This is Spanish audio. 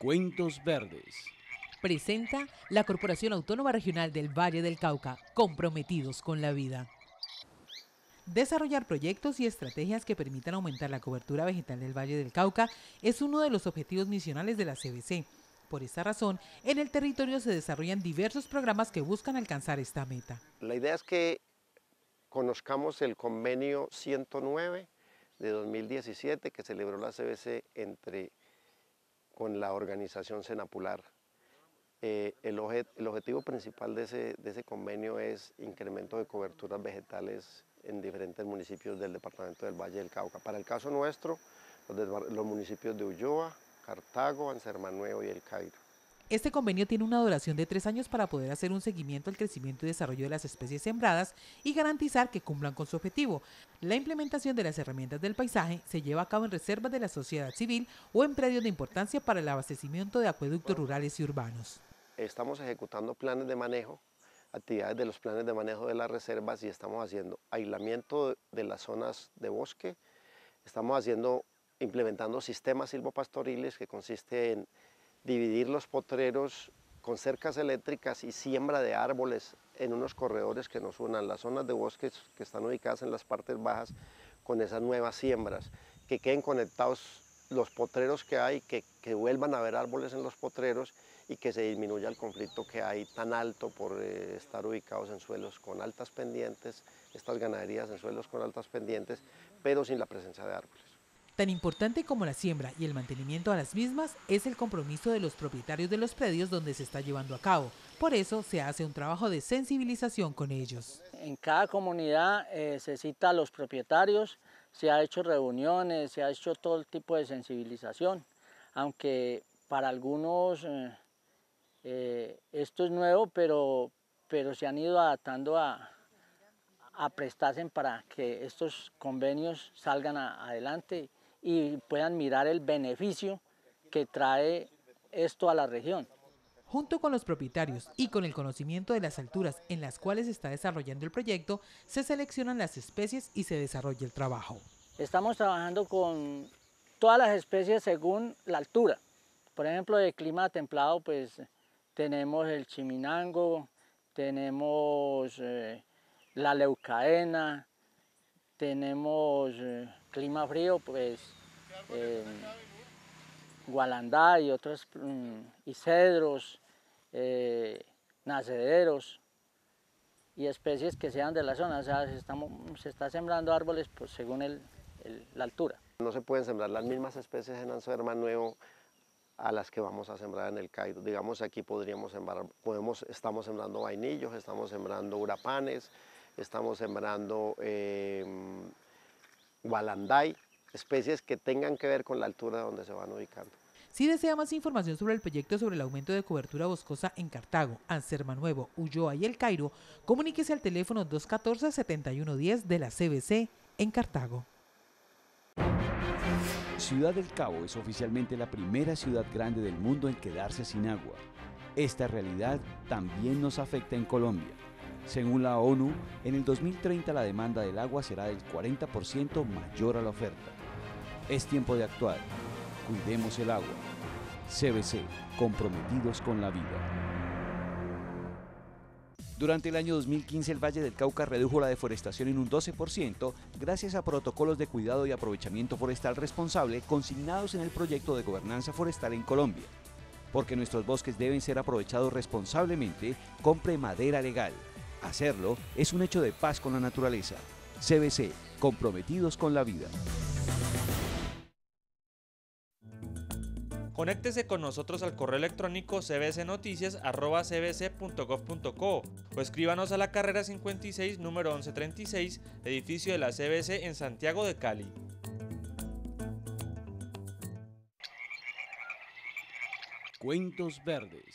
Cuentos Verdes. Presenta la Corporación Autónoma Regional del Valle del Cauca, comprometidos con la vida. Desarrollar proyectos y estrategias que permitan aumentar la cobertura vegetal del Valle del Cauca es uno de los objetivos misionales de la CBC. Por esta razón, en el territorio se desarrollan diversos programas que buscan alcanzar esta meta. La idea es que conozcamos el convenio 109 de 2017 que celebró la CBC entre con la organización Cenapular. Eh, el, objetivo principal de ese, de ese, convenio es incremento de coberturas vegetales en diferentes municipios del departamento del Valle del Cauca. Para el caso nuestro, los, municipios de Ulloa, Cartago, Ansermanuevo y El Cairo. Este convenio tiene una duración de tres años para poder hacer un seguimiento al crecimiento y desarrollo de las especies sembradas y garantizar que cumplan con su objetivo. La implementación de las herramientas del paisaje se lleva a cabo en reservas de la sociedad civil o en predios de importancia para el abastecimiento de acueductos rurales y urbanos. Estamos ejecutando planes de manejo, actividades de los planes de manejo de las reservas y estamos haciendo aislamiento de las zonas de bosque, estamos haciendo implementando sistemas silvopastoriles que consisten en dividir los potreros con cercas eléctricas y siembra de árboles en unos corredores que nos unan las zonas de bosques que están ubicadas en las partes bajas con esas nuevas siembras, que queden conectados los potreros que hay, que, vuelvan a haber árboles en los potreros y que se disminuya el conflicto que hay tan alto por eh, estar ubicados en suelos con altas pendientes, estas ganaderías en suelos con altas pendientes, pero sin la presencia de árboles. Tan importante como la siembra y el mantenimiento a las mismas es el compromiso de los propietarios de los predios donde se está llevando a cabo. Por eso se hace un trabajo de sensibilización con ellos. En cada comunidad eh, se cita a los propietarios, se ha hecho reuniones, se ha hecho todo tipo de sensibilización, aunque para algunos eh, eh, esto es nuevo, pero, pero se han ido adaptando a, prestarse para que estos convenios salgan adelante y puedan mirar el beneficio que trae esto a la región. Junto con los propietarios y con el conocimiento de las alturas en las cuales se está desarrollando el proyecto, se seleccionan las especies y se desarrolla el trabajo. Estamos trabajando con todas las especies según la altura. Por ejemplo, de clima templado, pues tenemos el chiminango, tenemos eh, la leucaena, tenemos eh, clima frío, pues eh, gualandá y otros, mm, y cedros, eh, nacederos y especies que sean de la zona. O sea, se, estamos, está sembrando árboles pues, según la altura. No se pueden sembrar las mismas especies en Anzuerma Nuevo a las que vamos a sembrar en el Cairo. Digamos, aquí podríamos sembrar, podemos, estamos sembrando vainillos, estamos sembrando hurapanes, estamos sembrando eh, gualanday, especies que tengan que ver con la altura donde se van ubicando. Si desea más información sobre el proyecto sobre el aumento de cobertura boscosa en Cartago, Anserma Nuevo, Ulloa y El Cairo, comuníquese al teléfono 214-7110 de la CBC en Cartago. Ciudad del Cabo es oficialmente la primera ciudad grande del mundo en quedarse sin agua. Esta realidad también nos afecta en Colombia. Según la ONU, en el 2030 la demanda del agua será del 40% mayor a la oferta. Es tiempo de actuar. Cuidemos el agua. CBC, comprometidos con la vida. Durante el año 2015 el Valle del Cauca redujo la deforestación en un 12% gracias a protocolos de cuidado y aprovechamiento forestal responsable consignados en el proyecto de gobernanza forestal en Colombia. Porque nuestros bosques deben ser aprovechados responsablemente, compre madera legal. Hacerlo es un hecho de paz con la naturaleza. CBC, comprometidos con la vida. Conéctese con nosotros al correo electrónico cbcnoticias.cbc.gov.co o escríbanos a la carrera 56, número 1136, edificio de la CBC en Santiago de Cali. Cuentos Verdes